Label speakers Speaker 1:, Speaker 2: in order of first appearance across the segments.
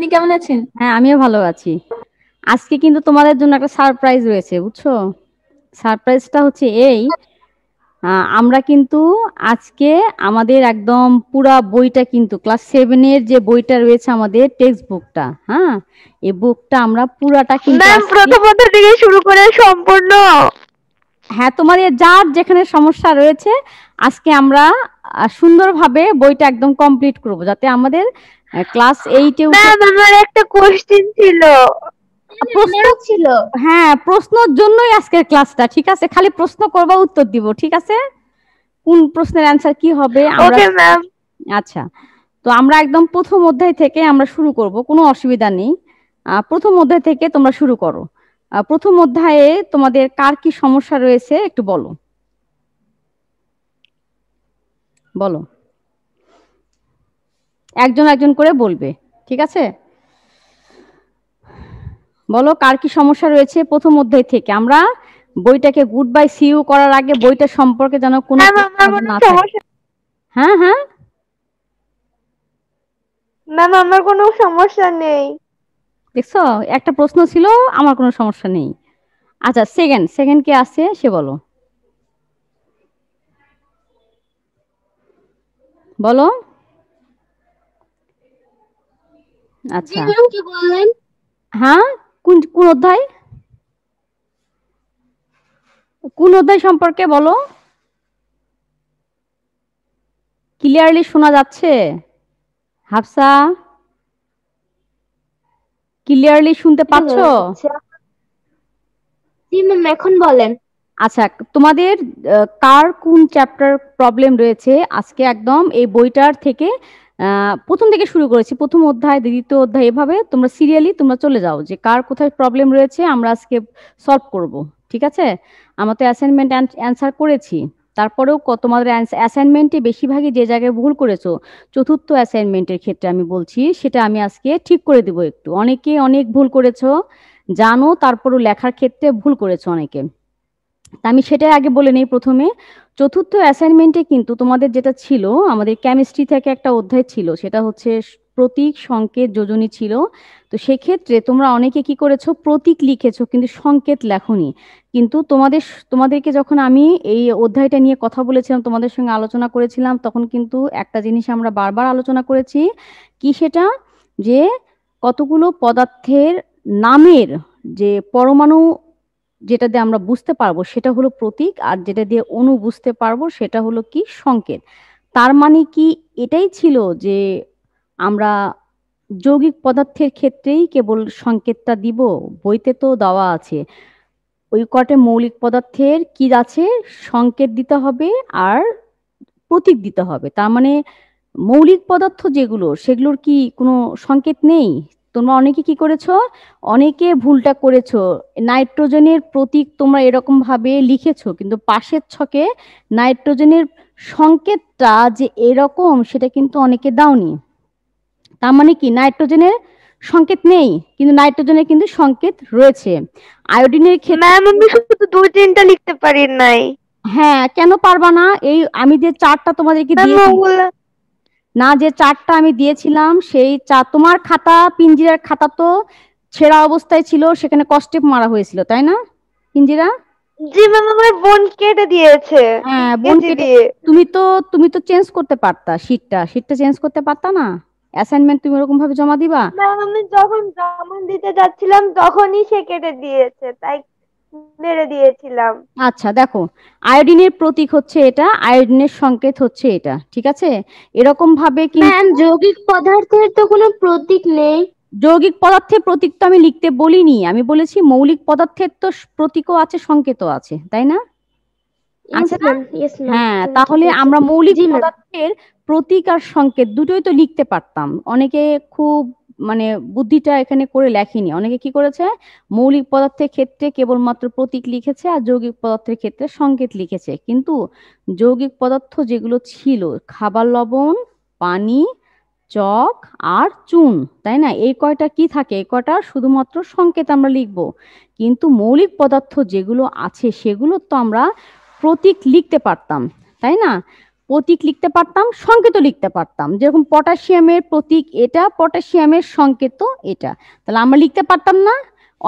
Speaker 1: আপনি কেমন আছেন হ্যাঁ আমিও ভালো আছি আজকে কিন্তু তোমাদের জন্য একটা সারপ্রাইজ রয়েছে বুঝছো সারপ্রাইজটা হচ্ছে এই আমরা কিন্তু আজকে আমাদের একদম পুরা বইটা কিন্তু ক্লাস সেভেনের যে বইটা রয়েছে আমাদের টেক্সট বুকটা হ্যাঁ এই বুকটা আমরা পুরাটা
Speaker 2: কিন্তু থেকে শুরু করে সম্পূর্ণ
Speaker 1: হ্যাঁ তোমাদের যার যেখানে সমস্যা রয়েছে আজকে আমরা সুন্দরভাবে বইটা একদম কমপ্লিট করব যাতে আমাদের ক্লাস এইটে ম্যাম আমার একটা কোশ্চেন ছিল প্রশ্ন ছিল হ্যাঁ প্রশ্নর জন্যই আজকের ক্লাসটা ঠিক আছে খালি প্রশ্ন উত্তর দিব ঠিক আছে কোন প্রশ্নের কি হবে আমরা আচ্ছা তো আমরা একদম প্রথম অধ্যায় থেকে আমরা শুরু করব কোনো অসুবিধা নেই প্রথম অধ্যায় থেকে তোমরা শুরু করো প্রথম অধ্যায়ে তোমাদের কার কি সমস্যা রয়েছে একটু বলো বলো একজন একজন করে বলবে ঠিক আছে বলো কার কি সমস্যা রয়েছে প্রথম অধ্যায় থেকে আমরা বইটাকে গুড বাই সিউ করার আগে বইটা সম্পর্কে যেন কোনো হ্যাঁ হ্যাঁ, হ্যাঁ?
Speaker 2: আমার কোনো সমস্যা নেই
Speaker 1: দেখছো একটা প্রশ্ন ছিল আমার কোনো সমস্যা নেই আচ্ছা সেকেন্ড সেকেন্ড কে আছে সে বলো বলো আচ্ছা হ্যাঁ কোন কোন অধ্যায় কোন অধ্যায় সম্পর্কে বলো ক্লিয়ারলি শোনা যাচ্ছে হাফসা ক্লিয়ারলি শুনতে পাচ্ছ আচ্ছা। জি এখন বলেন আচ্ছা তোমাদের কার কোন চ্যাপ্টার প্রবলেম রয়েছে আজকে একদম এই বইটার থেকে প্রথম থেকে শুরু করেছি প্রথম অধ্যায় দ্বিতীয় অধ্যায় এভাবে তোমরা সিরিয়ালি তোমরা চলে যাও যে কার কোথায় প্রবলেম রয়েছে আমরা আজকে সলভ করব ঠিক আছে আমরা তো অ্যাসাইনমেন্ট অ্যান্সার করেছি তারপরেও তোমাদের অ্যাসাইনমেন্টে বেশিরভাগই যে জায়গায় ভুল করেছো চতুর্থ অ্যাসাইনমেন্টের ক্ষেত্রে আমি বলছি সেটা আমি আজকে ঠিক করে দেবো একটু অনেকে অনেক ভুল করেছো জানো তারপরও লেখার ক্ষেত্রে ভুল করেছো অনেকে তা আমি সেটাই আগে বলে নিই প্রথমে চতুর্থ অ্যাসাইনমেন্টে কিন্তু তোমাদের যেটা ছিল আমাদের কেমিস্ট্রি থেকে একটা অধ্যায় ছিল সেটা হচ্ছে প্রতীক সংকেত যোজনী ছিল তো সেক্ষেত্রে তোমরা অনেকে কি করেছো প্রতীক লিখেছো কিন্তু সংকেত লেখনি কিন্তু তোমাদের তোমাদেরকে যখন আমি এই অধ্যায়টা নিয়ে কথা বলেছিলাম তোমাদের সঙ্গে আলোচনা করেছিলাম তখন কিন্তু একটা জিনিস আমরা বারবার আলোচনা করেছি কি সেটা যে কতগুলো পদার্থের নামের যে পরমাণু যেটা দিয়ে আমরা বুঝতে পারবো সেটা হলো প্রতীক আর যেটা দিয়ে অণু বুঝতে পারবো সেটা হলো কি সংকেত তার মানে কি এটাই ছিল যে আমরা যৌগিক পদার্থের ক্ষেত্রেই কেবল সংকেতটা দিব বইতে তো দেওয়া আছে ওই কটে মৌলিক পদার্থের কি আছে সংকেত দিতে হবে আর প্রতীক দিতে হবে তার মানে মৌলিক পদার্থ যেগুলো সেগুলোর কি কোনো সংকেত নেই তোমরা অনেকে কি করেছো অনেকে ভুলটা করেছো নাইট্রোজেনের প্রতীক তোমরা এরকম ভাবে লিখেছো কিন্তু পাশের ছকে নাইট্রোজেনের সংকেতটা যে এরকম সেটা কিন্তু অনেকে দাওনি তার মানে কি নাইট্রোজেনের সংকেত নেই কিন্তু নাইট্রোজেনের কিন্তু সংকেত রয়েছে আয়োডিনের ক্ষেত্রে দুই তিনটা লিখতে পারি নাই হ্যাঁ কেন পারবা না এই আমি যে চারটা তোমাদেরকে দিয়ে না যে চারটা আমি দিয়েছিলাম সেই চা তোমার খাতা পিঞ্জিরার খাতা তো ছেঁড়া অবস্থায় ছিল সেখানে কষ্টে মারা হয়েছিল তাই না পিঞ্জিরা জি ম্যাম আমার বোন কেটে দিয়েছে হ্যাঁ বোন কেটে তুমি তো তুমি তো চেঞ্জ করতে পারতা শীটটা শীটটা চেঞ্জ করতে পারতা না অ্যাসাইনমেন্ট তুমি ওরকম ভাবে জমা দিবা
Speaker 2: ম্যাম আমি যখন জমা দিতে যাচ্ছিলাম তখনই সে কেটে দিয়েছে তাই মেরে দিয়েছিলাম
Speaker 1: আচ্ছা দেখো আয়োডিনের প্রতীক হচ্ছে এটা আয়োডিনের সংকেত হচ্ছে এটা ঠিক আছে এরকম ভাবে কি ম্যাম যৌগিক পদার্থের তো কোনো প্রতীক নেই যৌগিক পদার্থের প্রতীক তো আমি লিখতে বলিনি আমি বলেছি মৌলিক পদার্থের তো প্রতীকও আছে সংকেতও আছে তাই না
Speaker 2: হ্যাঁ তাহলে আমরা মৌলিক পদার্থের
Speaker 1: প্রতীক আর সংকেত দুটোই তো লিখতে পারতাম অনেকে খুব মানে বুদ্ধিটা এখানে করে লেখেনি অনেকে কি করেছে মৌলিক পদার্থের ক্ষেত্রে কেবলমাত্র প্রতীক লিখেছে আর যৌগিক পদার্থের ক্ষেত্রে সংকেত লিখেছে কিন্তু যৌগিক পদার্থ যেগুলো ছিল খাবার লবণ পানি চক আর চুন তাই না এই কয়টা কি থাকে এই কয়টা শুধুমাত্র সংকেত আমরা লিখব কিন্তু মৌলিক পদার্থ যেগুলো আছে সেগুলো তো আমরা প্রতীক লিখতে পারতাম তাই না প্রতীক লিখতে পারতাম সংকেত লিখতে পারতাম যেরকম পটাশিয়ামের প্রতীক এটা পটাশিয়ামের সংকেত এটা তাহলে আমরা লিখতে পারতাম না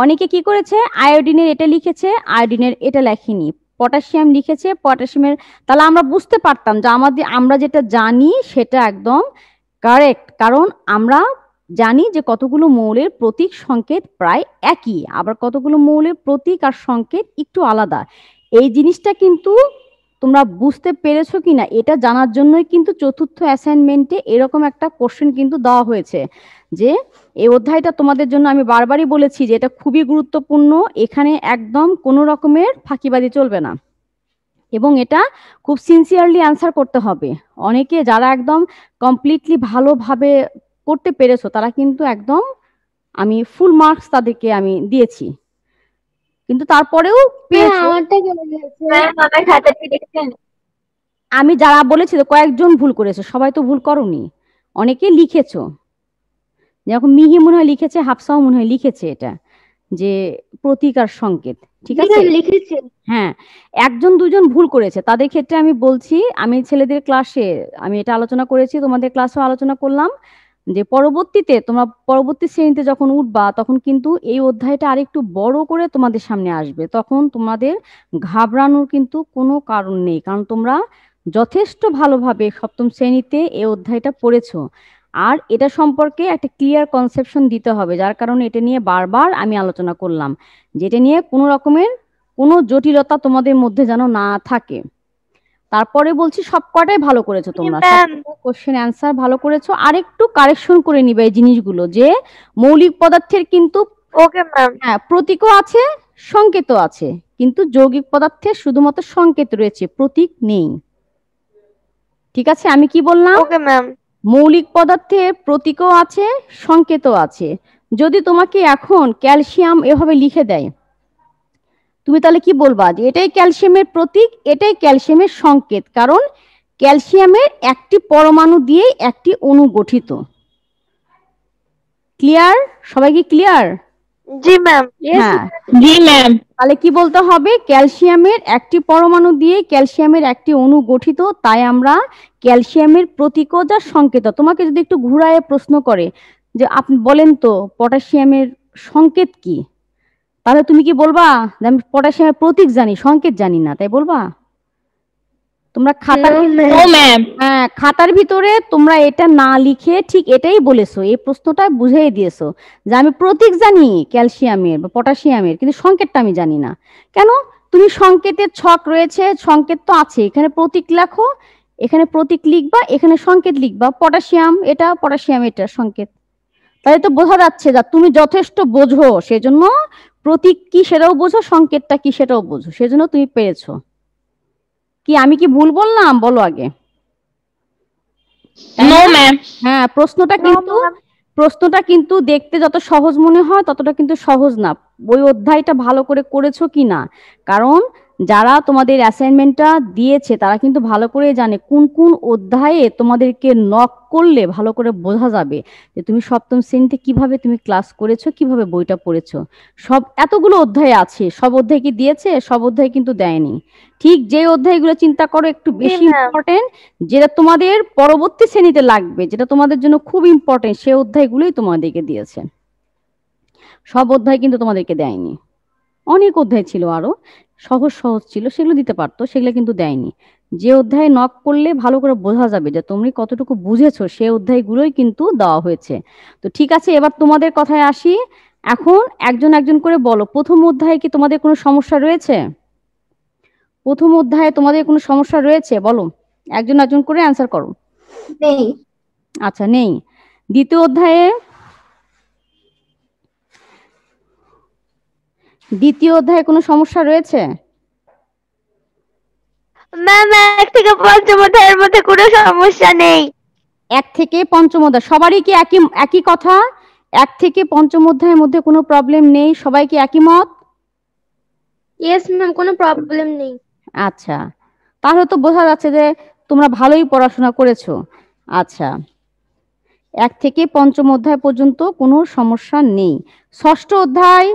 Speaker 1: অনেকে কি করেছে আয়োডিনের এটা লিখেছে আয়োডিনের এটা লেখেনি পটাশিয়াম লিখেছে পটাশিয়ামের তাহলে আমরা বুঝতে পারতাম যে আমাদের আমরা যেটা জানি সেটা একদম কারেক্ট কারণ আমরা জানি যে কতগুলো মৌলের প্রতীক সংকেত প্রায় একই আবার কতগুলো মৌলের প্রতীক আর সংকেত একটু আলাদা এই জিনিসটা কিন্তু তোমরা বুঝতে পেরেছো কি না এটা জানার জন্যই কিন্তু চতুর্থ অ্যাসাইনমেন্টে এরকম একটা কোশ্চেন কিন্তু দেওয়া হয়েছে যে এই অধ্যায়টা তোমাদের জন্য আমি বারবারই বলেছি যে এটা খুবই গুরুত্বপূর্ণ এখানে একদম কোনো রকমের ফাঁকিবাজি চলবে না এবং এটা খুব সিনসিয়ারলি অ্যান্সার করতে হবে অনেকে যারা একদম কমপ্লিটলি ভালোভাবে করতে পেরেছো তারা কিন্তু একদম আমি ফুল মার্কস তাদেরকে আমি দিয়েছি কিন্তু তারপরেও হ্যাঁ, হ্যাঁ, আমি যারা বলেছি কয়েকজন ভুল করেছে সবাই তো ভুল করনি অনেকে লিখেছ যেরকম মিহি মনে হয় লিখেছে হাফসাও মনে হয় লিখেছে এটা যে প্রতিকার সংকেত ঠিক আছে হ্যাঁ, লিখেছে হ্যাঁ একজন দুজন ভুল করেছে তাদের ক্ষেত্রে আমি বলছি আমি ছেলেদের ক্লাসে আমি এটা আলোচনা করেছি তোমাদের ক্লাসেও আলোচনা করলাম যে পরবর্তীতে তোমরা পরবর্তী শ্রেণীতে যখন উঠবা তখন কিন্তু এই অধ্যায়টা আরেকটু বড় করে তোমাদের সামনে আসবে তখন তোমাদের ঘাবড়ানোর কিন্তু কোনো কারণ নেই কারণ তোমরা যথেষ্ট ভালোভাবে সপ্তম শ্রেণীতে এই অধ্যায়টা পড়েছো আর এটা সম্পর্কে একটা ক্লিয়ার কনসেপশন দিতে হবে যার কারণে এটা নিয়ে বারবার আমি আলোচনা করলাম যেটা নিয়ে কোনো রকমের কোনো জটিলতা তোমাদের মধ্যে যেন না থাকে তারপরে বলছি সব কটাই ভালো করেছো তোমরা কোশ্চেন অ্যান্সার ভালো করেছো আরেকটু কারেকশন করে নিবে এই জিনিসগুলো যে মৌলিক পদার্থের কিন্তু ওকে ম্যাম হ্যাঁ প্রতীকও আছে সংকেত আছে কিন্তু যৌগিক পদার্থের শুধুমাত্র সংকেত রয়েছে প্রতীক নেই ঠিক আছে আমি কি বললাম ওকে ম্যাম মৌলিক পদার্থের প্রতীকও আছে সংকেতও আছে যদি তোমাকে এখন ক্যালসিয়াম এভাবে লিখে দেয় তুমি তাহলে কি বলবা যে এটাই ক্যালসিয়ামের প্রতীক এটাই ক্যালসিয়ামের সংকেত কারণ ক্যালসিয়ামের একটি পরমাণু দিয়ে একটি অণু গঠিত ক্লিয়ার সবাই কি ক্লিয়ার
Speaker 2: জি ম্যাম হ্যাঁ
Speaker 1: জি ম্যাম তাহলে কি বলতে হবে ক্যালসিয়ামের একটি পরমাণু দিয়ে ক্যালসিয়ামের একটি অণু গঠিত তাই আমরা ক্যালসিয়ামের প্রতীক যা সংকেত তোমাকে যদি একটু ঘুরায় প্রশ্ন করে যে আপনি বলেন তো পটাশিয়ামের সংকেত কি তাহলে তুমি কি বলবা আমি পটাশিয়ামের প্রতীক জানি সংকেত জানি না তাই বলবা তোমরা খাতার হ্যাঁ খাতার ভিতরে তোমরা এটা না লিখে ঠিক এটাই বলেছো এই প্রশ্নটা বুঝিয়ে দিয়েছো যে আমি প্রতীক জানি ক্যালসিয়ামের বা পটাশিয়ামের কিন্তু সংকেতটা আমি জানি না কেন তুমি সংকেতের ছক রয়েছে সংকেত তো আছে এখানে প্রতীক লেখো এখানে প্রতীক লিখবা এখানে সংকেত লিখবা পটাশিয়াম এটা পটাশিয়াম এটা সংকেত তাহলে তো বোঝা যাচ্ছে যা তুমি যথেষ্ট বোঝো সেজন্য প্রতীক কি সেটাও বোঝো সংকেতটা কি সেটাও বোঝো সেজন্য তুমি পেয়েছো কি আমি কি ভুল বললাম বলো আগে হ্যাঁ, হ্যাঁ প্রশ্নটা কিন্তু প্রশ্নটা কিন্তু দেখতে যত সহজ মনে হয় ততটা কিন্তু সহজ না ওই অধ্যায়টা ভালো করে করেছো কি না কারণ যারা তোমাদের অ্যাসাইনমেন্টটা দিয়েছে তারা কিন্তু ভালো করে জানে কোন কোন অধ্যায়ে তোমাদেরকে নক করলে ভালো করে বোঝা যাবে যে তুমি সপ্তম শ্রেণীতে কিভাবে তুমি ক্লাস করেছো কিভাবে বইটা পড়েছো সব এতগুলো অধ্যায় আছে সব অধ্যায় কি দিয়েছে সব অধ্যায় কিন্তু দেয়নি ঠিক যে অধ্যায়গুলো চিন্তা করো একটু বেশি ইম্পর্টেন্ট হ্যাঁ। যেটা তোমাদের পরবর্তী শ্রেণীতে লাগবে যেটা তোমাদের জন্য খুব ইম্পর্টেন্ট সেই অধ্যায়গুলোই তোমাদেরকে দিয়েছে সব অধ্যায় কিন্তু তোমাদেরকে দেয়নি অনেক অধ্যায় ছিল আরো সহজ সহজ ছিল সেগুলো দিতে পারতো সেগুলো কিন্তু দেয়নি যে অধ্যায় নক করলে ভালো করে বোঝা যাবে যে তুমি কতটুকু বুঝেছো সে অধ্যায়গুলোই কিন্তু দেওয়া হয়েছে তো ঠিক আছে এবার তোমাদের কথায় আসি এখন একজন একজন করে বলো প্রথম অধ্যায়ে কি তোমাদের কোনো সমস্যা রয়েছে প্রথম অধ্যায়ে তোমাদের কোনো সমস্যা রয়েছে বলো একজন একজন করে অ্যান্সার করো নেই আচ্ছা নেই দ্বিতীয় অধ্যায়ে দ্বিতীয় অধ্যায়ে কোনো সমস্যা রয়েছে না না এক থেকে পঞ্চম অধ্যায়ের মধ্যে কোনো সমস্যা নেই এক থেকে পঞ্চম অধ্যায় সবারই কি একই একই কথা এক থেকে পঞ্চম অধ্যায়ের মধ্যে কোনো প্রবলেম নেই সবাই কি একই মত
Speaker 2: ইয়েস ম্যাম কোনো প্রবলেম নেই
Speaker 1: আচ্ছা তাহলে তো বোঝা যাচ্ছে যে তোমরা ভালোই পড়াশোনা করেছো আচ্ছা এক থেকে পঞ্চম অধ্যায় পর্যন্ত কোনো সমস্যা নেই ষষ্ঠ অধ্যায়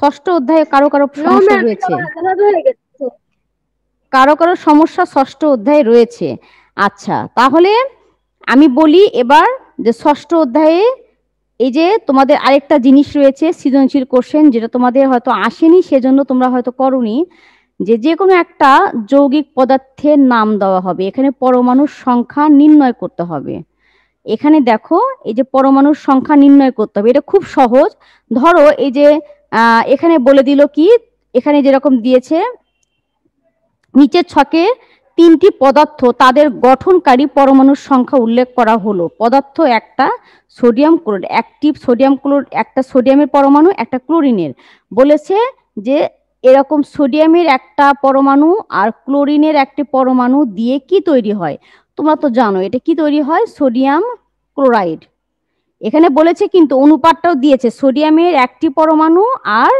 Speaker 1: ষষ্ঠ অধ্যায়ে কারো কারো সমস্যা রয়েছে কারো কারো সমস্যা ষষ্ঠ অধ্যায়ে রয়েছে আচ্ছা তাহলে আমি বলি এবার যে ষষ্ঠ অধ্যায়ে এই যে তোমাদের আরেকটা জিনিস রয়েছে সৃজনশীল কোশ্চেন যেটা তোমাদের হয়তো আসেনি সেজন্য তোমরা হয়তো করনি যে যে কোনো একটা যৌগিক পদার্থের নাম দেওয়া হবে এখানে পরমাণুর সংখ্যা নির্ণয় করতে হবে এখানে দেখো এই যে পরমাণুর সংখ্যা নির্ণয় করতে হবে এটা খুব সহজ ধরো এই যে এখানে বলে দিল কি এখানে যেরকম দিয়েছে নিচের ছকে তিনটি পদার্থ তাদের গঠনকারী পরমাণুর সংখ্যা উল্লেখ করা হলো পদার্থ একটা সোডিয়াম ক্লোর একটি সোডিয়াম ক্লোর একটা সোডিয়ামের পরমাণু একটা ক্লোরিনের বলেছে যে এরকম সোডিয়ামের একটা পরমাণু আর ক্লোরিনের একটি পরমাণু দিয়ে কি তৈরি হয় তোমরা তো জানো এটা কি তৈরি হয় সোডিয়াম ক্লোরাইড এখানে বলেছে কিন্তু অনুপাতটাও দিয়েছে সোডিয়ামের একটি পরমাণু আর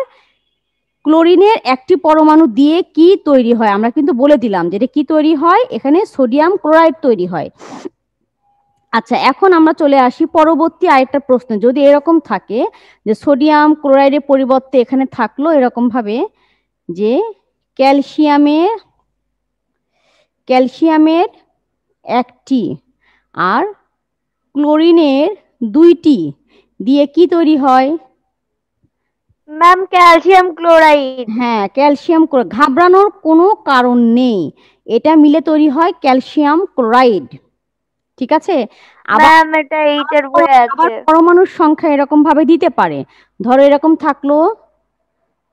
Speaker 1: ক্লোরিনের একটি পরমাণু দিয়ে কি তৈরি হয় আমরা কিন্তু বলে দিলাম যেটা কি তৈরি হয় এখানে সোডিয়াম ক্লোরাইড তৈরি হয় আচ্ছা এখন আমরা চলে আসি পরবর্তী আরেকটা প্রশ্ন যদি এরকম থাকে যে সোডিয়াম ক্লোরাইডের পরিবর্তে এখানে থাকলো এরকম ভাবে যে ক্যালসিয়ামের ক্যালসিয়ামের একটি আর ক্লোরিনের দুইটি দিয়ে কি তৈরি হয় ম্যাম ক্যালসিয়াম ক্লোরাইড হ্যাঁ ক্যালসিয়াম ঘাবড়ানোর কোনো কারণ নেই এটা মিলে তৈরি হয় ক্যালসিয়াম ক্লোরাইড ঠিক আছে ম্যাম
Speaker 2: এটা বই আছে
Speaker 1: পরমাণুর সংখ্যা এরকম ভাবে দিতে পারে ধরো এরকম থাকলো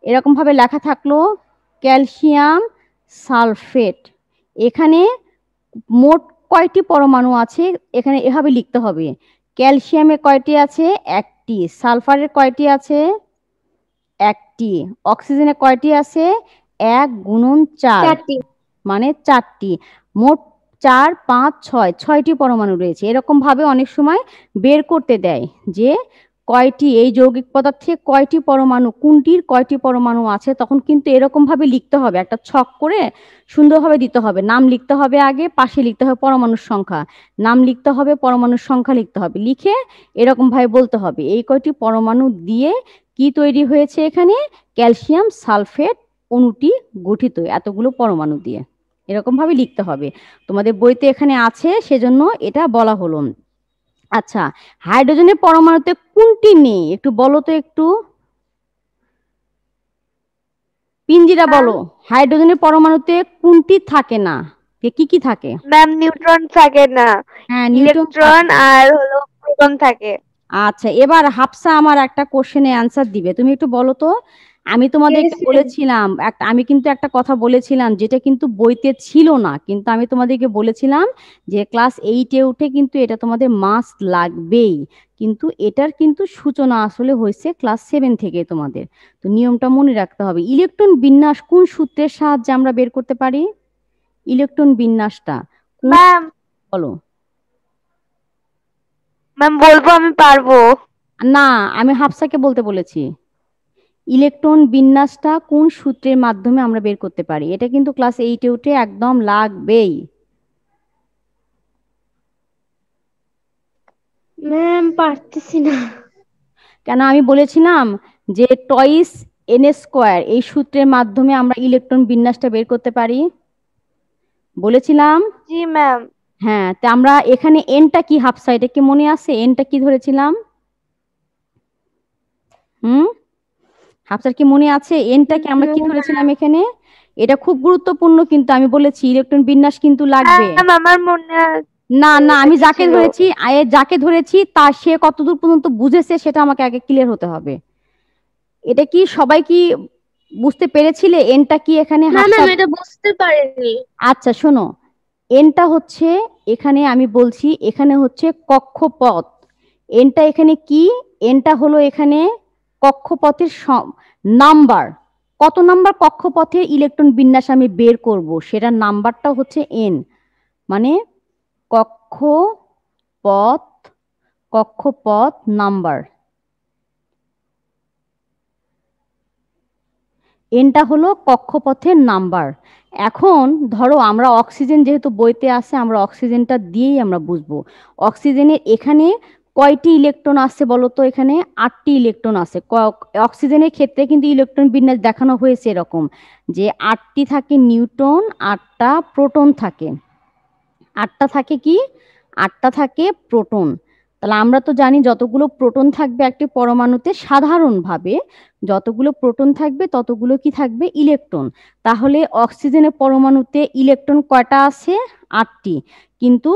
Speaker 1: এরকম ভাবে লেখা থাকলো ক্যালসিয়াম সালফেট এখানে মোট কয়টি পরমাণু আছে এখানে এভাবে লিখতে হবে ক্যালসিয়ামে কয়টি আছে একটি সালফারের কয়টি আছে একটি অক্সিজেনে কয়টি আছে এক গুণন চার মানে চারটি মোট চার পাঁচ ছয় ছয়টি পরমাণু রয়েছে এরকম ভাবে অনেক সময় বের করতে দেয় যে কয়টি এই যৌগিক পদার্থে কয়টি পরমাণু কোনটির কয়টি পরমাণু আছে তখন কিন্তু এরকম ভাবে লিখতে হবে একটা ছক করে সুন্দরভাবে দিতে হবে নাম লিখতে হবে আগে পাশে লিখতে হবে পরমাণুর সংখ্যা নাম লিখতে হবে পরমাণুর সংখ্যা লিখতে হবে লিখে এরকম ভাবে বলতে হবে এই কয়টি পরমাণু দিয়ে কি তৈরি হয়েছে এখানে ক্যালসিয়াম সালফেট অণুটি গঠিত এতগুলো পরমাণু দিয়ে এরকম ভাবে লিখতে হবে তোমাদের বইতে এখানে আছে সেজন্য এটা বলা হলো আচ্ছা হাইড্রোজেনের পরমাণুতে কোনটি নেই একটু বলো তো একটু পিঞ্জিরা বলো হাইড্রোজেনের পরমাণুতে কোনটি থাকে না কি কি থাকে ম্যাম নিউট্রন থাকে না হ্যাঁ ইলেকট্রন আর হলো প্রোটন থাকে আচ্ছা এবার হাফসা আমার একটা কোশ্চেনে অ্যান্সার দিবে তুমি একটু বলো তো আমি তোমাদেরকে বলেছিলাম একটা আমি কিন্তু একটা কথা বলেছিলাম যেটা কিন্তু বইতে ছিল না কিন্তু আমি তোমাদেরকে বলেছিলাম যে ক্লাস এইটে উঠে কিন্তু এটা তোমাদের মাস্ট লাগবেই কিন্তু এটার কিন্তু সূচনা আসলে হয়েছে ক্লাস সেভেন থেকে তোমাদের তো নিয়মটা মনে রাখতে হবে ইলেকট্রন বিন্যাস কোন সূত্রের সাহায্যে আমরা বের করতে পারি ইলেকট্রন বিন্যাসটা বলো ম্যাম বলবো আমি পারবো না আমি হাফসাকে বলতে বলেছি ইলেকট্রন বিন্যাসটা কোন সূত্রের মাধ্যমে আমরা বের করতে পারি এটা কিন্তু ক্লাস এইটে উঠে একদম লাগবেই ম্যাম পারতেছি না কেন আমি বলেছিলাম যে টয়েস এন স্কোয়ার এই সূত্রের মাধ্যমে আমরা ইলেকট্রন বিন্যাসটা বের করতে পারি বলেছিলাম জি ম্যাম হ্যাঁ তা আমরা এখানে এনটা কি হাফ সাইডে কি মনে আছে এনটা কি ধরেছিলাম হুম আপনার কি মনে আছে এনটাকে আমরা কি ধরেছিলাম এখানে এটা খুব গুরুত্বপূর্ণ কিন্তু আমি বলেছি ইলেকট্রন বিন্যাস কিন্তু হ্যাঁ, লাগবে আমার মনে না না আমি যাকে ধরেছি আয়ে যাকে ধরেছি তা সে কতদূর পর্যন্ত বুঝেছে সেটা আমাকে আগে ক্লিয়ার হতে হবে এটা কি সবাই কি বুঝতে পেরেছিলে এনটা কি এখানে না না এটা
Speaker 2: বুঝতে পারিনি
Speaker 1: আচ্ছা শোনো এনটা হচ্ছে এখানে আমি বলছি এখানে হচ্ছে কক্ষপথ এনটা এখানে কি এনটা হলো এখানে কক্ষপথের নাম্বার কত নাম্বার কক্ষপথে ইলেকট্রন বিন্যাস আমি বের করব সেটা নাম্বারটা হচ্ছে এন মানে কক্ষপথ কক্ষপথ নাম্বার এনটা হলো কক্ষপথের নাম্বার এখন ধরো আমরা অক্সিজেন যেহেতু বইতে আছে আমরা অক্সিজেনটা দিয়েই আমরা বুঝবো অক্সিজেনের এখানে কয়টি ইলেকট্রন আছে বলতো এখানে আটটি ইলেকট্রন আছে অক্সিজেনের ক্ষেত্রে কিন্তু ইলেকট্রন বিন্যাস দেখানো হয়েছে এরকম যে আটটি থাকে নিউটন আটটা প্রোটন থাকে আটটা থাকে কি আটটা থাকে প্রোটন তাহলে আমরা তো জানি যতগুলো প্রোটন থাকবে একটি পরমাণুতে সাধারণভাবে যতগুলো প্রোটন থাকবে ততগুলো কি থাকবে ইলেকট্রন তাহলে অক্সিজেনের পরমাণুতে ইলেকট্রন কয়টা আছে আটটি কিন্তু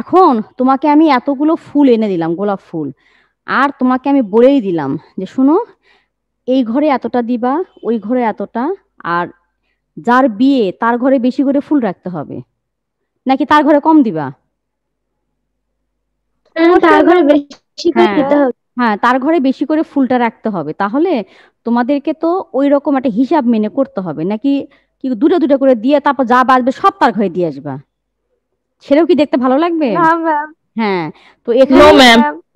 Speaker 1: এখন তোমাকে আমি এতগুলো ফুল এনে দিলাম গোলাপ ফুল আর তোমাকে আমি বলেই দিলাম যে শুনো এই ঘরে এতটা দিবা ওই ঘরে এতটা আর যার বিয়ে তার ঘরে বেশি করে ফুল রাখতে হবে নাকি তার ঘরে কম দিবা হ্যাঁ, হ্যাঁ, হ্যাঁ তার ঘরে বেশি করে ফুলটা রাখতে হবে তাহলে তোমাদেরকে তো ওই রকম একটা হিসাব মেনে করতে হবে নাকি কি দুটো দুটো করে দিয়ে তারপর যা বাঁচবে সব তার ঘরে দিয়ে আসবা সেটাও কি দেখতে ভালো লাগবে হ্যাঁ তো এখানে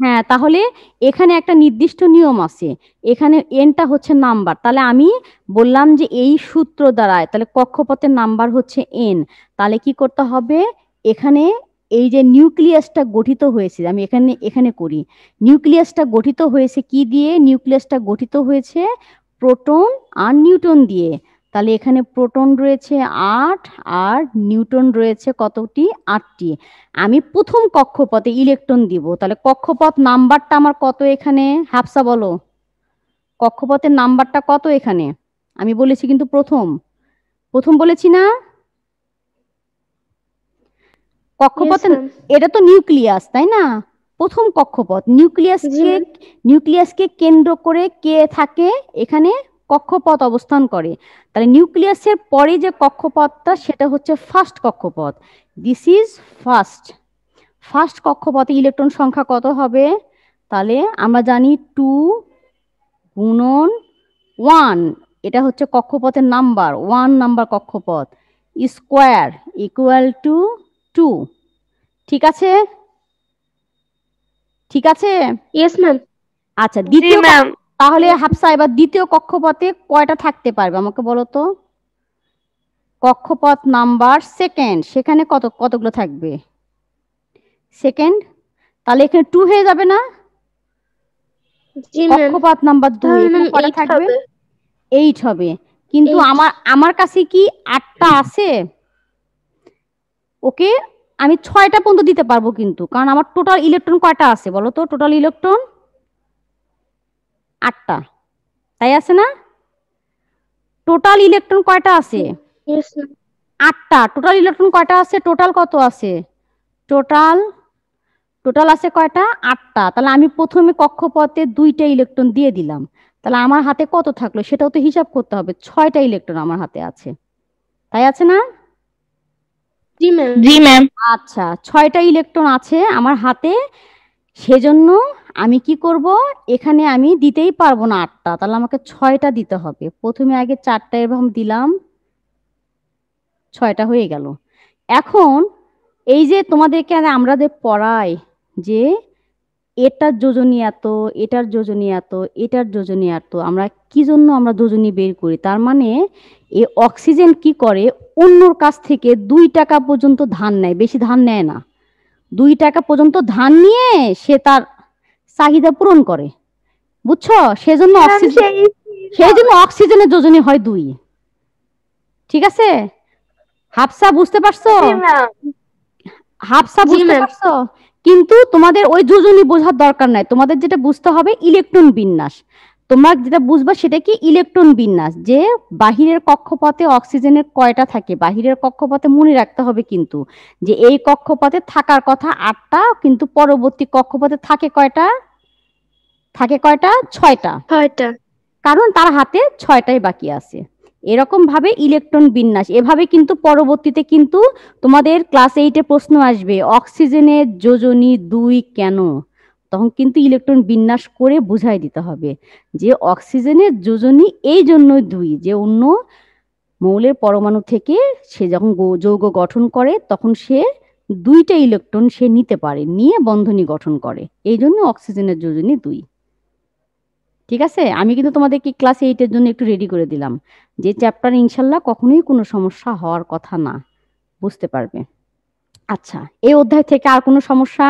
Speaker 1: হ্যাঁ তাহলে এখানে একটা নির্দিষ্ট নিয়ম আছে এখানে এনটা হচ্ছে নাম্বার তাহলে আমি বললাম যে এই সূত্র দ্বারায় তাহলে কক্ষপথের নাম্বার হচ্ছে এন তাহলে কি করতে হবে এখানে এই যে নিউক্লিয়াসটা গঠিত হয়েছে আমি এখানে এখানে করি নিউক্লিয়াসটা গঠিত হয়েছে কি দিয়ে নিউক্লিয়াসটা গঠিত হয়েছে প্রোটন আর নিউটন দিয়ে তাহলে এখানে প্রোটন রয়েছে আট আর নিউটন রয়েছে কতটি আটটি আমি প্রথম কক্ষপথে ইলেকট্রন দিব তাহলে কক্ষপথ নাম্বারটা আমার কত এখানে হাফসা বলো কক্ষপথের নাম্বারটা কত এখানে আমি বলেছি কিন্তু প্রথম প্রথম বলেছি না কক্ষপথ এটা তো নিউক্লিয়াস তাই না প্রথম কক্ষপথ নিউক্লিয়াসকে নিউক্লিয়াসকে কেন্দ্র করে কে থাকে এখানে কক্ষপথ অবস্থান করে তাহলে নিউক্লিয়াসের পরে যে কক্ষপথটা সেটা হচ্ছে ফার্স্ট কক্ষপথ দিস ইজ ফার্স্ট ফার্স্ট কক্ষপথে ইলেকট্রন সংখ্যা কত হবে তাহলে আমরা জানি টু গুণন ওয়ান এটা হচ্ছে কক্ষপথের নাম্বার ওয়ান নাম্বার কক্ষপথ স্কোয়ার ইকুয়াল টু টু ঠিক আছে ঠিক আছে ইয়েস ম্যাম আচ্ছা দ্বিতীয় ম্যাম তাহলে হাফসা এবার দ্বিতীয় কক্ষপথে কয়টা থাকতে পারবে আমাকে বলো তো কক্ষপথ নাম্বার সেকেন্ড সেখানে কত কতগুলো থাকবে সেকেন্ড তাহলে এখানে টু হয়ে যাবে না কক্ষপথ নাম্বার দুই থাকবে এইট হবে কিন্তু আমার আমার কাছে কি আটটা আছে ওকে আমি ছয়টা পর্যন্ত দিতে পারবো কিন্তু কারণ আমার টোটাল ইলেকট্রন কয়টা আছে বলো তো টোটাল ইলেকট্রন আটটা তাই আছে না টোটাল ইলেকট্রন কয়টা আছে আটটা টোটাল ইলেকট্রন কয়টা আছে টোটাল কত আছে টোটাল টোটাল আছে কয়টা আটটা তাহলে আমি প্রথমে কক্ষপথে দুইটা ইলেকট্রন দিয়ে দিলাম তাহলে আমার হাতে কত থাকলো সেটাও তো হিসাব করতে হবে ছয়টা ইলেকট্রন আমার হাতে আছে তাই আছে না জি ম্যাম আচ্ছা ছয়টা ইলেকট্রন আছে আমার হাতে সেজন্য আমি কি করব এখানে আমি দিতেই পারবো না আটটা তাহলে আমাকে ছয়টা দিতে হবে প্রথমে আগে চারটা এরকম দিলাম ছয়টা হয়ে গেল এখন এই যে তোমাদেরকে আমরা যে পড়াই যে এটার যোজনী এত এটার যোজনী এত এটার যোজনী এত আমরা কি জন্য আমরা যোজনী বের করি তার মানে এ অক্সিজেন কি করে অন্যর কাছ থেকে দুই টাকা পর্যন্ত ধান নেয় বেশি ধান নেয় না দুই টাকা পর্যন্ত ধান নিয়ে সে তার চাহিদা পূরণ করে বুঝছো সেজন্য অক্সিজেন সেই জন্য অক্সিজেনের যোজনী হয় দুই ঠিক আছে হাফসা
Speaker 2: বুঝতে পারছো হাফসা বুঝতে পারছো
Speaker 1: কিন্তু তোমাদের ওই যোজনী বোঝার দরকার নাই তোমাদের যেটা বুঝতে হবে ইলেকট্রন বিন্যাস তোমার যেটা বুঝবা সেটা কি ইলেকট্রন বিন্যাস যে বাহিরের কক্ষপথে অক্সিজেনের কয়টা থাকে বাহিরের কক্ষপথে মনে রাখতে হবে কিন্তু যে এই কক্ষপথে থাকার কথা আটটা কিন্তু পরবর্তী কক্ষপথে থাকে কয়টা থাকে কয়টা ছয়টা ছয়টা কারণ তার হাতে ছয়টাই বাকি আছে এরকম ভাবে ইলেকট্রন বিন্যাস এভাবে কিন্তু পরবর্তীতে কিন্তু তোমাদের ক্লাস এইটে প্রশ্ন আসবে অক্সিজেনের যোজনী দুই কেন তখন কিন্তু ইলেকট্রন বিন্যাস করে বুঝাই দিতে হবে যে অক্সিজেনের যোজনী এই জন্যই দুই যে অন্য মৌলের পরমাণু থেকে সে যখন যৌগ গঠন করে তখন সে দুইটা ইলেকট্রন সে নিতে পারে নিয়ে বন্ধনী গঠন করে এই জন্য অক্সিজেনের যোজনী দুই ঠিক আছে আমি কিন্তু তোমাদেরকে ক্লাস এইটের জন্য একটু রেডি করে দিলাম যে চ্যাপ্টার ইনশাল্লাহ কখনোই কোনো সমস্যা হওয়ার কথা না বুঝতে পারবে আচ্ছা এই অধ্যায় থেকে আর কোনো সমস্যা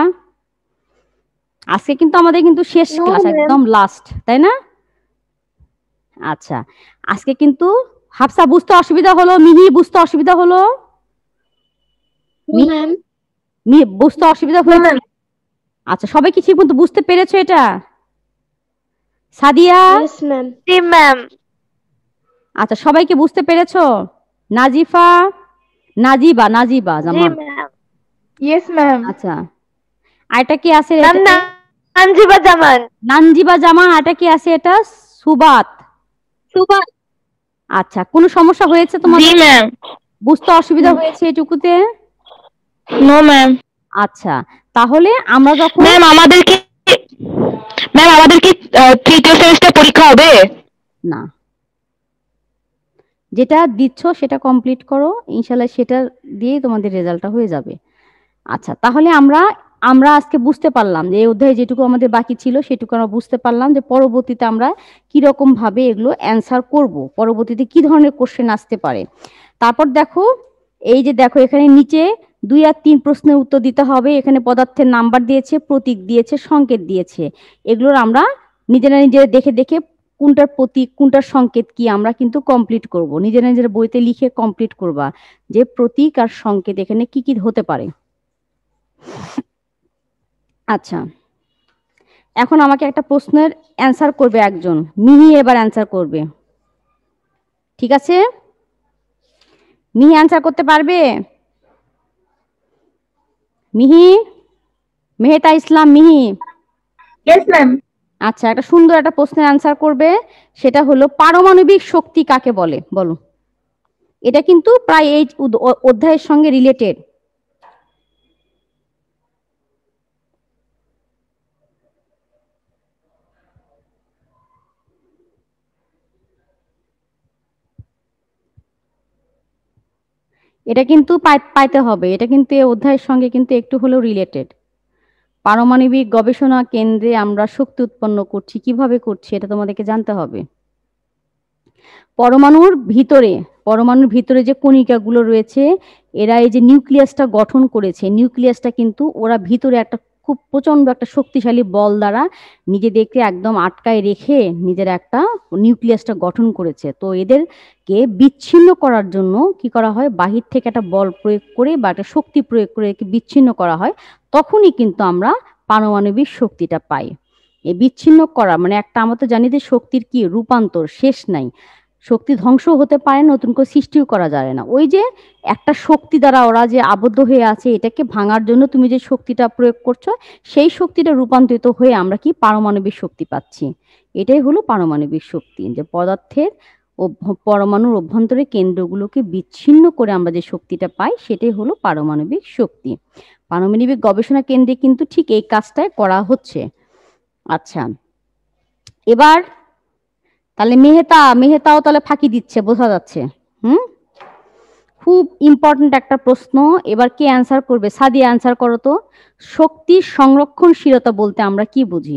Speaker 1: আজকে কিন্তু আমাদের কিন্তু শেষ ক্লাস একদম লাস্ট তাই না আচ্ছা আজকে কিন্তু হাফসা বুঝতে অসুবিধা হলো মিহি বুঝতে অসুবিধা হলো বুঝতে অসুবিধা হলো আচ্ছা সবাই কি ঠিক মতো বুঝতে পেরেছো এটা সাদিয়া আচ্ছা সবাইকে বুঝতে পেরেছো নাজিফা নাজিবা নাজিবা জামান ইয়েস ম্যাম আচ্ছা আরেকটা কি আছে ম্যাম নানজিবা জামান নানজিবা জামান এটা কি আছে এটা সুবাত সুবাত আচ্ছা সমস্যা হয়েছে বুঝতে অসুবিধা হয়েছে এটুকুতে নো ম্যাম আচ্ছা তাহলে আমরা যখন ম্যাম
Speaker 2: ম্যাম আমাদের কি তৃতীয় সেমিস্টার পরীক্ষা হবে
Speaker 1: না যেটা দিচ্ছ সেটা কমপ্লিট করো ইনশাল্লাহ সেটা দিয়ে তোমাদের রেজাল্টটা হয়ে যাবে আচ্ছা তাহলে আমরা আমরা আজকে বুঝতে পারলাম যে এই অধ্যায়ে যেটুকু আমাদের বাকি ছিল সেটুকু আমরা বুঝতে পারলাম যে পরবর্তীতে আমরা কীরকমভাবে ভাবে এগুলো অ্যান্সার করব পরবর্তীতে কি ধরনের কোশ্চেন আসতে পারে তারপর দেখো এই যে দেখো এখানে নিচে দুই আর তিন প্রশ্নের উত্তর দিতে হবে এখানে পদার্থের নাম্বার দিয়েছে প্রতীক দিয়েছে সংকেত দিয়েছে এগুলোর আমরা নিজেরা নিজেরা দেখে দেখে কোনটার প্রতীক কোনটার সংকেত কি আমরা কিন্তু কমপ্লিট করব নিজেরা নিজের বইতে লিখে কমপ্লিট করবা যে প্রতীক আর সংকেত এখানে কি কি হতে পারে আচ্ছা এখন আমাকে একটা প্রশ্নের অ্যান্সার করবে একজন মিহি এবার অ্যান্সার করবে ঠিক আছে মিহি অ্যান্সার করতে পারবে মিহি মেহেতা ইসলাম মিহি আচ্ছা একটা সুন্দর একটা প্রশ্নের অ্যান্সার করবে সেটা হলো পারমাণবিক শক্তি কাকে বলে বলো এটা কিন্তু প্রায় এই অধ্যায়ের সঙ্গে রিলেটেড এটা কিন্তু পাইতে হবে এটা কিন্তু এই অধ্যায়ের সঙ্গে কিন্তু একটু হলেও রিলেটেড পারমাণবিক গবেষণা কেন্দ্রে আমরা শক্তি উৎপন্ন করছি কিভাবে করছি এটা তোমাদেরকে জানতে হবে পরমাণুর ভিতরে পরমাণুর ভিতরে যে কণিকাগুলো রয়েছে এরা এই যে নিউক্লিয়াসটা গঠন করেছে নিউক্লিয়াসটা কিন্তু ওরা ভিতরে একটা খুব প্রচন্ড একটা শক্তিশালী বল দ্বারা নিজেদেরকে একদম আটকায় রেখে নিজের একটা নিউক্লিয়াসটা গঠন করেছে তো এদের কে বিচ্ছিন্ন করার জন্য কি করা হয় বাহির থেকে একটা বল প্রয়োগ করে বা একটা শক্তি প্রয়োগ করে বিচ্ছিন্ন করা হয় তখনই কিন্তু আমরা পারমাণবিক শক্তিটা পাই এই বিচ্ছিন্ন করা মানে একটা আমরা তো জানি যে শক্তির কি রূপান্তর শেষ নাই শক্তি ধ্বংস হতে পারে নতুন করে সৃষ্টিও করা যায় না ওই যে একটা শক্তি দ্বারা ওরা যে আবদ্ধ হয়ে আছে এটাকে ভাঙার জন্য তুমি যে শক্তিটা প্রয়োগ করছো সেই শক্তিটা রূপান্তরিত হয়ে আমরা কি পারমাণবিক শক্তি পাচ্ছি এটাই হলো পারমাণবিক শক্তি যে পদার্থের পরমাণুর অভ্যন্তরে কেন্দ্রগুলোকে বিচ্ছিন্ন করে আমরা যে শক্তিটা পাই সেটাই হলো পারমাণবিক শক্তি পারমাণবিক গবেষণা কেন্দ্রে কিন্তু ঠিক এই কাজটাই করা হচ্ছে আচ্ছা এবার তাহলে মেহেতা মেহেতাও তাহলে ফাঁকি দিচ্ছে বোঝা যাচ্ছে হুম খুব ইম্পর্টেন্ট একটা প্রশ্ন এবার কে অ্যান্সার করবে সাদি অ্যান্সার করো তো শক্তির সংরক্ষণশীলতা বলতে আমরা কি বুঝি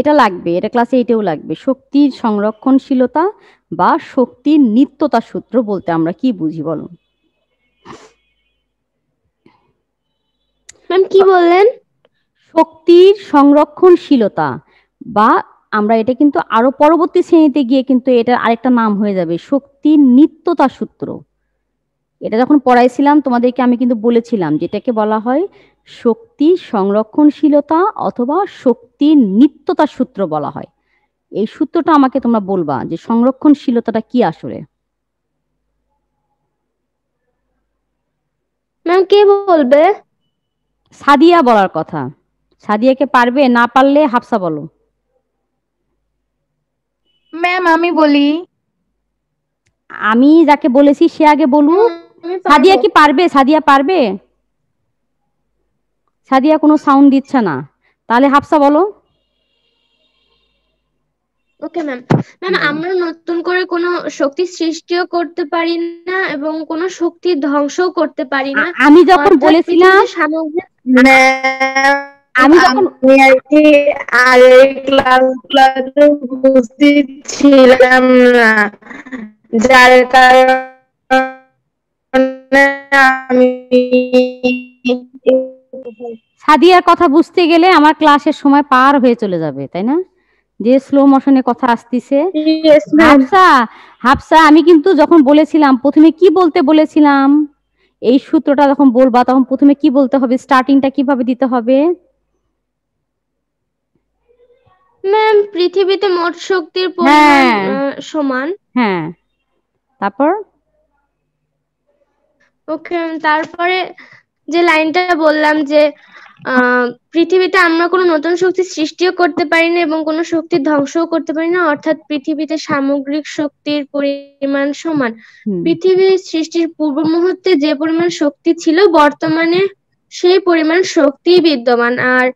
Speaker 1: এটা লাগবে এটা ক্লাসে এটাও লাগবে শক্তির সংরক্ষণশীলতা বা শক্তির নিত্যতা সূত্র বলতে আমরা কি বুঝি বলুন কি বললেন শক্তির সংরক্ষণশীলতা বা আমরা এটা কিন্তু আরো পরবর্তী শ্রেণীতে গিয়ে কিন্তু এটার আরেকটা নাম হয়ে যাবে শক্তির নিত্যতা সূত্র এটা যখন পড়াইছিলাম তোমাদেরকে আমি কিন্তু বলেছিলাম যেটাকে বলা হয় শক্তি সংরক্ষণশীলতা অথবা শক্তি নিত্যতার সূত্র বলা হয় এই সূত্রটা আমাকে তোমরা বলবা যে সংরক্ষণশীলতাটা কি আসলে ম্যাম কে বলবে সাদিয়া বলার কথা সাদিয়াকে পারবে না পারলে হাফসা বলো
Speaker 2: ম্যাম আমি বলি
Speaker 1: আমি যাকে বলেছি সে আগে বলুক সাদিয়া কি পারবে সাদিয়া পারবে সাদিয়া কোনো সাউন্ড দিচ্ছে না তাহলে হাফসা বলো
Speaker 2: ওকে ম্যাম ম্যাম আমরা নতুন করে কোনো শক্তি সৃষ্টিও করতে পারি না এবং কোনো শক্তি ধ্বংসও করতে পারি না আমি যখন বলেছিলাম আমি যখন ক্লাস ছিলাম না যার কারণ সাদিয়ার কথা বুঝতে
Speaker 1: গেলে আমার ক্লাসের সময় পার হয়ে চলে যাবে তাই না যে স্লো মোশনে কথা আসতেছে হাফসা হাফসা আমি কিন্তু যখন বলেছিলাম প্রথমে কি বলতে বলেছিলাম এই সূত্রটা যখন বলবা তখন প্রথমে কি বলতে হবে স্টার্টিংটা কিভাবে দিতে হবে
Speaker 2: ম্যাম পৃথিবীতে মোট শক্তির পরিমাণ হ্যাঁ। সমান
Speaker 1: হ্যাঁ তারপর
Speaker 2: ওকে তারপরে যে লাইনটা বললাম যে পৃথিবীতে আমরা কোনো নতুন শক্তি সৃষ্টিও করতে পারি না এবং কোনো শক্তি ধ্বংসও করতে পারি না অর্থাৎ পৃথিবীতে সামগ্রিক শক্তির পরিমাণ সমান পৃথিবীর সৃষ্টির পূর্ব মুহূর্তে যে পরিমাণ শক্তি ছিল বর্তমানে সেই পরিমাণ শক্তি বিদ্যমান আর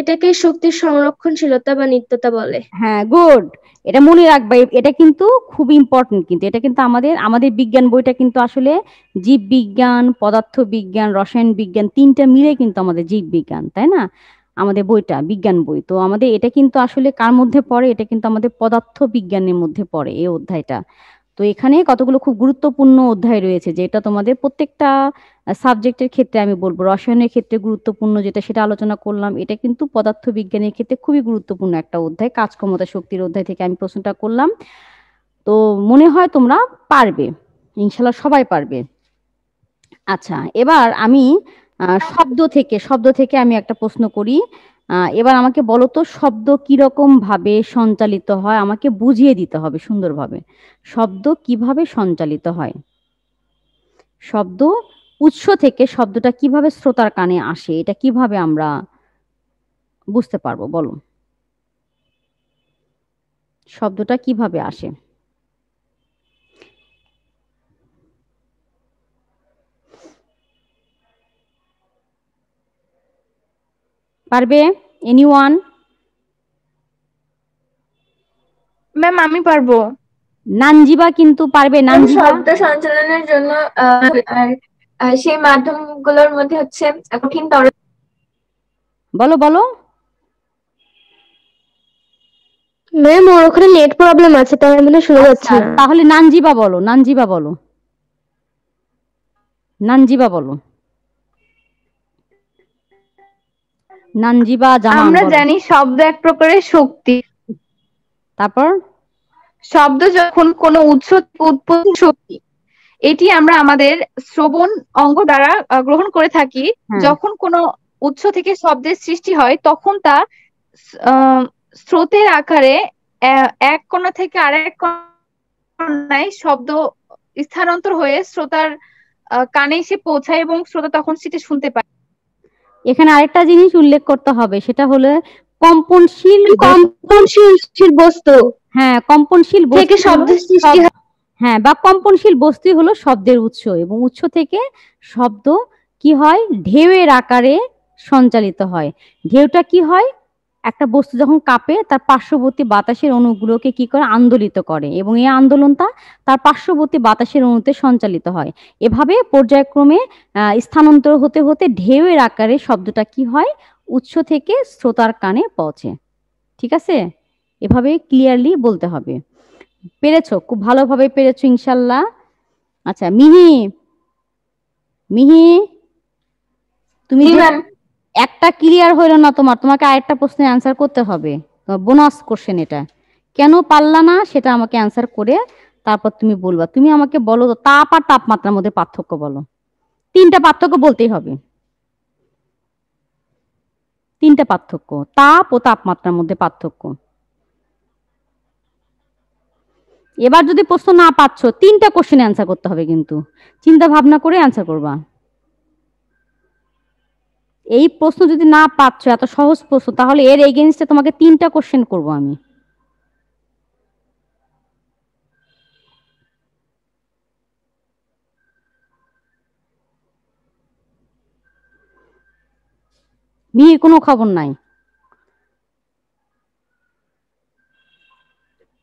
Speaker 2: এটাকে শক্তির সংরক্ষণশীলতা বা নিত্যতা বলে হ্যাঁ গুড এটা মনে রাখবা
Speaker 1: এটা কিন্তু খুব ইম্পর্টেন্ট কিন্তু এটা কিন্তু আমাদের আমাদের বিজ্ঞান বইটা কিন্তু আসলে জীব বিজ্ঞান পদার্থ বিজ্ঞান রসায়ন বিজ্ঞান তিনটা মিলে কিন্তু আমাদের জীব বিজ্ঞান তাই না আমাদের বইটা বিজ্ঞান বই তো আমাদের এটা কিন্তু আসলে কার মধ্যে পড়ে এটা কিন্তু আমাদের পদার্থ বিজ্ঞানের মধ্যে পড়ে এই অধ্যায়টা তো এখানে কতগুলো খুব গুরুত্বপূর্ণ অধ্যায় রয়েছে যেটা তোমাদের প্রত্যেকটা সাবজেক্টের ক্ষেত্রে আমি বলবো রসায়নের ক্ষেত্রে গুরুত্বপূর্ণ যেটা সেটা আলোচনা করলাম এটা কিন্তু পদার্থবিজ্ঞানের ক্ষেত্রে খুবই গুরুত্বপূর্ণ একটা অধ্যায় কাজ ক্ষমতা শক্তির অধ্যায় থেকে আমি প্রশ্নটা করলাম তো মনে হয় তোমরা পারবে ইনশাল্লাহ সবাই পারবে আচ্ছা এবার আমি শব্দ থেকে শব্দ থেকে আমি একটা প্রশ্ন করি এবার আমাকে বলো তো শব্দ কিরকম ভাবে সঞ্চালিত হয় আমাকে বুঝিয়ে দিতে হবে সুন্দরভাবে শব্দ কিভাবে সঞ্চালিত হয় শব্দ উৎস থেকে শব্দটা কিভাবে শ্রোতার কানে আসে এটা কিভাবে আমরা বুঝতে পারবো বলো শব্দটা কিভাবে আসে পারবে এনি ওয়ান ম্যাম আমি পারবো নানজিবা
Speaker 2: কিন্তু পারবে নানজিবা শব্দ সঞ্চালনের জন্য সেই মাধ্যমগুলোর মধ্যে হচ্ছে কঠিন তর বলো বলো ম্যাম ওর ওখানে নেট প্রবলেম আছে তাই আমি শোনা যাচ্ছে আচ্ছা, তাহলে
Speaker 1: নানজিবা বলো নানজিবা বলো নানজিবা বলো নানজিবা
Speaker 2: জামান আমরা জানি শব্দ এক প্রকারের শক্তি তারপর শব্দ যখন কোনো উৎস উৎপন্ন শক্তি এটি আমরা আমাদের শ্রবণ অঙ্গ দ্বারা গ্রহণ করে থাকি হ্যাঁ। যখন কোনো উৎস থেকে শব্দের সৃষ্টি হয় তখন তা স্রোতের আকারে এক কোণা থেকে আরেক কোণায় শব্দ স্থানান্তর হয়ে শ্রোতার কানে এসে পৌঁছায় এবং শ্রোতা তখন সেটি শুনতে পায়
Speaker 1: এখানে আরেকটা জিনিস উল্লেখ করতে হবে সেটা হলো কম্পনশীল কম্পনশীল বস্তু হ্যাঁ কম্পনশীল থেকে শব্দ সৃষ্টি হ্যাঁ বা কম্পনশীল বস্তুই হলো শব্দের উৎস এবং উৎস থেকে শব্দ কি হয় ঢেউয়ের আকারে সঞ্চালিত হয় ঢেউটা কি হয় একটা বস্তু যখন কাঁপে তার পার্শ্ববর্তী বাতাসের অণুগুলোকে কি করে আন্দোলিত করে এবং এই আন্দোলনটা তার পার্শ্ববর্তী বাতাসের অণুতে সঞ্চালিত হয় এভাবে পর্যায়ক্রমে স্থানান্তর হতে হতে ঢেউয়ের আকারে শব্দটা কি হয় উৎস থেকে শ্রোতার কানে পৌঁছে ঠিক আছে এভাবে ক্লিয়ারলি বলতে হবে পেরেছো খুব ভালোভাবে পেরেছো ইনশাল্লাহ আচ্ছা মিহি মিহি তুমি একটা ক্লিয়ার হইল না তোমার তোমাকে আরেকটা প্রশ্নের অ্যান্সার করতে হবে বোনাস কোশ্চেন এটা কেন পারলা না সেটা আমাকে অ্যান্সার করে তারপর তুমি বলবা তুমি আমাকে বলো তো তাপ আর তাপমাত্রার মধ্যে পার্থক্য বলো তিনটা পার্থক্য বলতেই হবে তিনটা পার্থক্য তাপ ও তাপমাত্রার মধ্যে পার্থক্য এবার যদি প্রশ্ন না পাচ্ছ তিনটা কোশ্চেন অ্যান্সার করতে হবে কিন্তু চিন্তা ভাবনা করে অ্যান্সার করবা এই প্রশ্ন যদি না পাচ্ছ এত সহজ প্রশ্ন তাহলে এর এগেনস্টে তোমাকে তিনটা কোশ্চেন করব আমি বিয়ে কোনো খবর নাই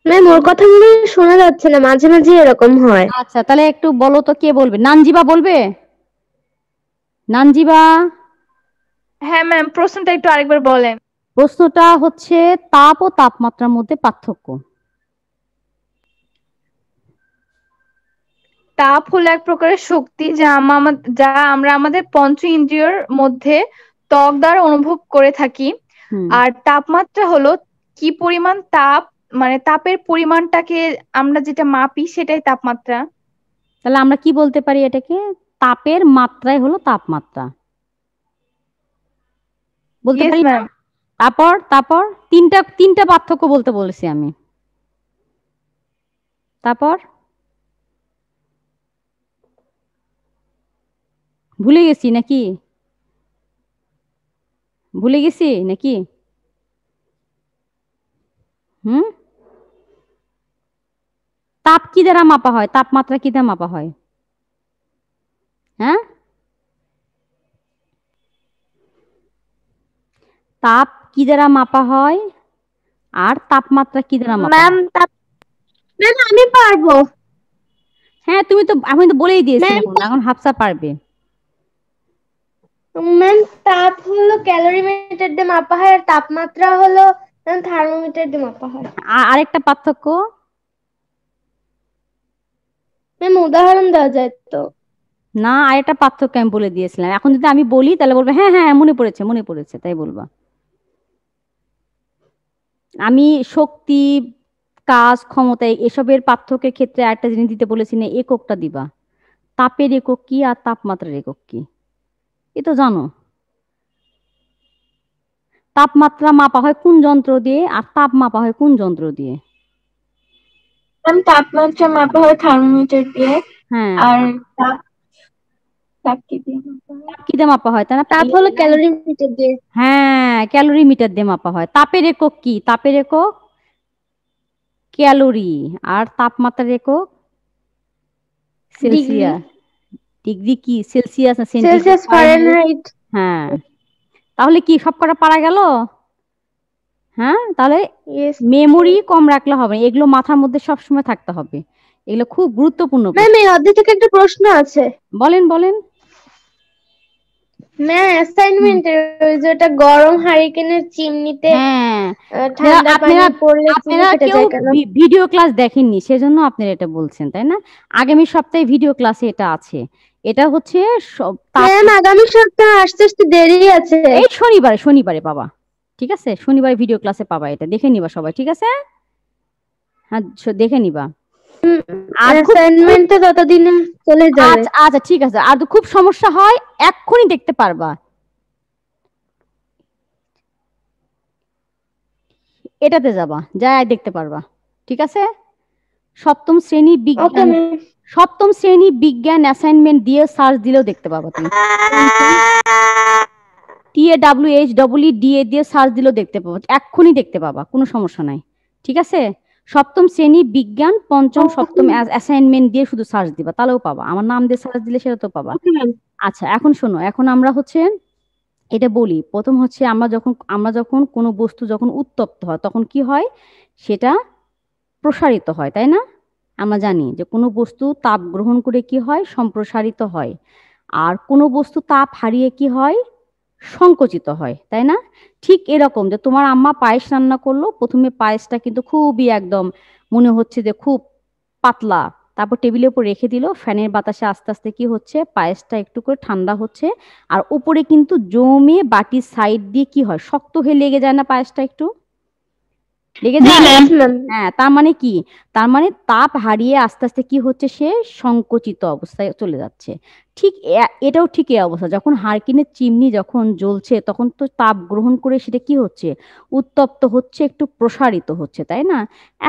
Speaker 1: ম্যাম ওর কথা মনে শোনা যাচ্ছে না মাঝে মাঝে এরকম হয় আচ্ছা তাহলে একটু বলো তো কে বলবে নানজিবা বলবে নানজিবা
Speaker 2: হ্যাঁ ম্যাম প্রশ্নটা একটু আরেকবার বলেন
Speaker 1: প্রশ্নটা হচ্ছে তাপ ও তাপমাত্রার মধ্যে পার্থক্য
Speaker 2: তাপ হলো এক প্রকারের শক্তি যা যা আমরা আমাদের পঞ্চ ইন্দ্রিয়র মধ্যে ত্বক দ্বারা অনুভব করে থাকি আর তাপমাত্রা হলো কি পরিমাণ তাপ মানে তাপের পরিমাণটাকে আমরা যেটা মাপি সেটাই তাপমাত্রা তাহলে আমরা কি বলতে পারি এটাকে
Speaker 1: তাপের মাত্রাই হলো তাপমাত্রা বলতে পারি তারপর তারপর তিনটা তিনটা পার্থক্য বলতে বলেছি আমি তারপর ভুলে গেছি নাকি ভুলে গেছি নাকি হুম তাপ কি দ্বারা মাপা হয় তাপমাত্রা কি দ্বারা মাপা হয় হ্যাঁ তাপ কি দ্বারা মাপা হয় আর তাপমাত্রা কি দ্বারা মাপা আমি পারবো হ্যাঁ তুমি তো আমি তো বলেই দিয়েছি এখন হাফসা পারবে
Speaker 2: ম্যাম তাপ হলো ক্যালোরিমিটার দিয়ে মাপা হয় আর তাপমাত্রা হলো থার্মোমিটার দিয়ে মাপা হয় আরেকটা পার্থক্য ম্যাম উদাহরণ দেওয়া যায় তো
Speaker 1: না আরেকটা পার্থক্য আমি বলে দিয়েছিলাম এখন যদি আমি বলি তাহলে বলবে হ্যাঁ হ্যাঁ মনে পড়েছে মনে পড়েছে তাই বলবা আমি শক্তি কাজ ক্ষমতা এসবের পার্থক্যের ক্ষেত্রে একটা জিনিস দিতে বলেছি না এককটা দিবা তাপের একক কি আর তাপমাত্রার একক কি এ তো জানো তাপমাত্রা মাপা হয় কোন যন্ত্র দিয়ে আর তাপ মাপা হয় কোন যন্ত্র দিয়ে মানে তাপমাত্রা মাপা হয় থার্মোমিটার দিয়ে হ্যাঁ আর তাপ তাপকি দিয়ে মাপা হয় তাপ হলো ক্যালোরি মিটার দিয়ে হ্যাঁ ক্যালোরি মিটার দিয়ে মাপা হয় তাপের একক কি তাপের একক ক্যালোরি আর তাপমাত্রার একক সেলসিয়াস ডিগ্রি কি সেলসিয়াস না সেলসিয়াস ফারেনহাইট হ্যাঁ তাহলে কি সব করা পারা গেল হ্যাঁ তাহলে মেমোরি কম রাখলে হবে এগুলো মাথার মধ্যে সবসময় থাকতে হবে এগুলো খুব গুরুত্বপূর্ণ ম্যাম এই অধ্যায় থেকে একটা প্রশ্ন আছে বলেন বলেন
Speaker 2: না গরম হ্যাঁ।
Speaker 1: ভিডিও ক্লাস দেখেননি সেজন্য আপনারা এটা বলছেন তাই না আগামী সপ্তাহে ভিডিও ক্লাসে এটা আছে এটা হচ্ছে
Speaker 2: আগামী সপ্তাহে আসতে আসতে দেরি
Speaker 1: আছে এই শনিবারে শনিবারে পাবা ঠিক আছে শনিবারে ভিডিও ক্লাসে পাবা এটা দেখে নিবা সবাই ঠিক আছে হ্যাঁ দেখে নিবা
Speaker 2: অ্যাসাইনমেন্টে
Speaker 1: ততদিনে চলে যাবে আচ্ছা, আচ্ছা ঠিক আছে আর খুব সমস্যা হয় এক্ষুনি দেখতে পারবা এটাতে যাবা যাই দেখতে পারবা ঠিক আছে সপ্তম শ্রেণী বিজ্ঞান সপ্তম শ্রেণী বিজ্ঞান অ্যাসাইনমেন্ট দিয়ে সার্চ দিলেও দেখতে পাবা তুমি A W H W D A দিয়ে সার্চ দিলেও দেখতে পাবা এক্ষুনি দেখতে পাবা কোনো সমস্যা নাই ঠিক আছে সপ্তম শ্রেণী বিজ্ঞান পঞ্চম সপ্তম অ্যাসাইনমেন্ট দিয়ে শুধু সার্চ দিবা তাহলেও পাবা আমার নাম দিয়ে সার্চ দিলে সেটা তো পাবা আচ্ছা এখন শোনো এখন আমরা হচ্ছে এটা বলি প্রথম হচ্ছে আমরা যখন আমরা যখন কোনো বস্তু যখন উত্তপ্ত হয় তখন কি হয় সেটা প্রসারিত হয় তাই না আমরা জানি যে কোনো বস্তু তাপ গ্রহণ করে কি হয় সম্প্রসারিত হয় আর কোনো বস্তু তাপ হারিয়ে কি হয় সংকোচিত হয় তাই না ঠিক এরকম যে তোমার আম্মা পায়েস রান্না করলো প্রথমে পায়েসটা কিন্তু খুবই একদম মনে হচ্ছে যে খুব পাতলা তারপর টেবিলের উপর রেখে দিল ফ্যানের বাতাসে আস্তে আস্তে কি হচ্ছে পায়েসটা একটু করে ঠান্ডা হচ্ছে আর উপরে কিন্তু জমে বাটির সাইড দিয়ে কি হয় শক্ত হয়ে লেগে যায় না পায়েসটা একটু হ্যাঁ, তার মানে কি তার মানে তাপ হারিয়ে আস্তে আস্তে কি হচ্ছে সে সংকুচিত অবস্থায় চলে যাচ্ছে ঠিক এটাও ঠিক এই অবস্থা যখন হারকিনের চিমনি যখন জ্বলছে তখন তো তাপ গ্রহণ করে সেটা কি হচ্ছে উত্তপ্ত হচ্ছে একটু প্রসারিত হচ্ছে তাই না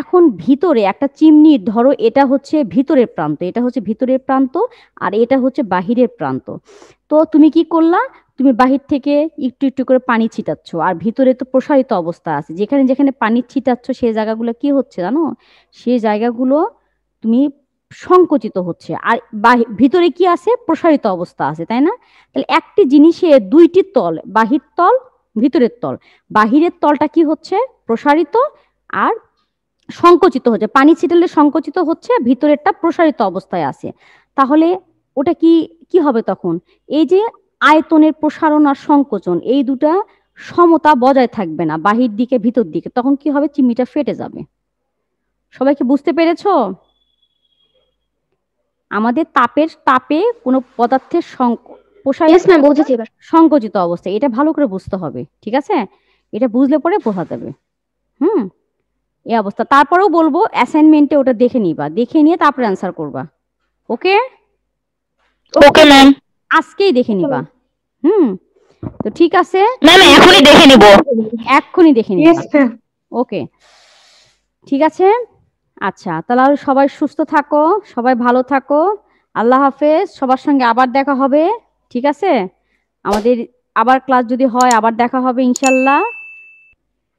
Speaker 1: এখন ভিতরে একটা চিমনি ধরো এটা হচ্ছে ভিতরের প্রান্ত এটা হচ্ছে ভিতরের প্রান্ত আর এটা হচ্ছে বাহিরের প্রান্ত তো তুমি কি করলা তুমি বাহির থেকে একটু একটু করে পানি ছিটাচ্ছ আর ভিতরে তো প্রসারিত অবস্থা আছে যেখানে যেখানে পানি ছিটাচ্ছ সেই জায়গাগুলো কি হচ্ছে জানো সেই জায়গাগুলো তুমি সংকুচিত হচ্ছে আর ভিতরে কি আছে প্রসারিত অবস্থা আছে তাই না তাহলে একটি জিনিসে দুইটি তল বাহির তল ভিতরের তল বাহিরের তলটা কি হচ্ছে প্রসারিত আর সংকুচিত হচ্ছে পানি ছিটালে সংকুচিত হচ্ছে ভিতরেরটা প্রসারিত অবস্থায় আছে তাহলে ওটা কি কি হবে তখন এই যে আয়তনের প্রসারণ আর সংকোচন এই দুটা সমতা বজায় থাকবে না বাহির দিকে ভিতর দিকে তখন কি হবে চিমিটা ফেটে যাবে সবাইকে বুঝতে পেরেছ আমাদের তাপের তাপে কোনো পদার্থের সংকোচিত অবস্থা এটা ভালো করে বুঝতে হবে ঠিক আছে এটা বুঝলে পরে বোঝা যাবে হুম এই অবস্থা তারপরেও বলবো অ্যাসাইনমেন্টে ওটা দেখে নিবা দেখে নিয়ে তারপরে আনসার করবা ওকে ওকে ম্যাম আজকেই দেখে নিবা হুম তো ঠিক আছে না এখনি দেখে নিব এক্ষুনি দেখে নিব ওকে ঠিক আছে আচ্ছা তাহলে সবাই সুস্থ থাকো সবাই ভালো থাকো আল্লাহ হাফেজ সবার সঙ্গে আবার দেখা হবে ঠিক আছে আমাদের আবার ক্লাস যদি হয় আবার দেখা হবে ইনশাল্লাহ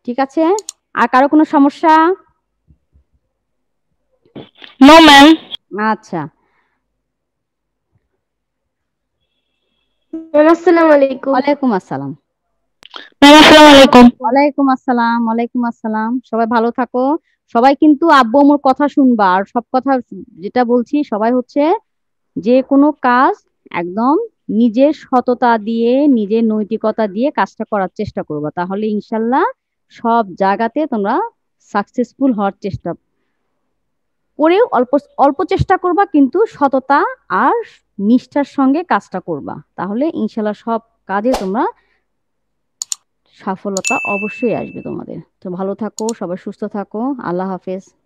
Speaker 1: ঠিক আছে আর কারো কোনো সমস্যা নো ম্যাম আচ্ছা সবাই ভালো থাকো সবাই কিন্তু আব্বু আমার কথা শুনবা আর সব কথা যেটা বলছি সবাই হচ্ছে যে কোনো কাজ একদম নিজের সততা দিয়ে নিজের নৈতিকতা দিয়ে কাজটা করার চেষ্টা করবো তাহলে ইনশাল্লাহ সব জায়গাতে তোমরা সাকসেসফুল হওয়ার চেষ্টা করেও অল্প অল্প চেষ্টা করবা কিন্তু সততা আর নিষ্ঠার সঙ্গে কাজটা করবা তাহলে ইনশাল্লাহ সব কাজে তোমরা সফলতা অবশ্যই আসবে তোমাদের তো ভালো থাকো সবাই সুস্থ থাকো আল্লাহ হাফেজ